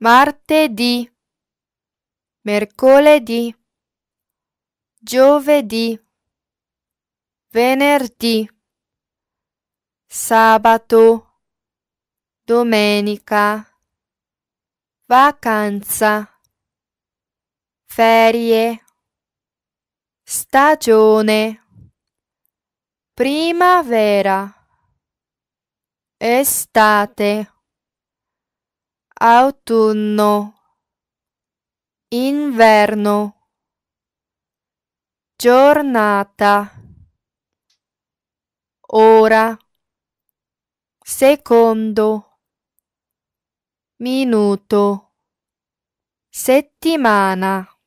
martedì, mercoledì, giovedì, venerdì, sabato, domenica, vacanza, ferie, stagione, primavera, estate autunno, inverno, giornata, ora, secondo, minuto, settimana.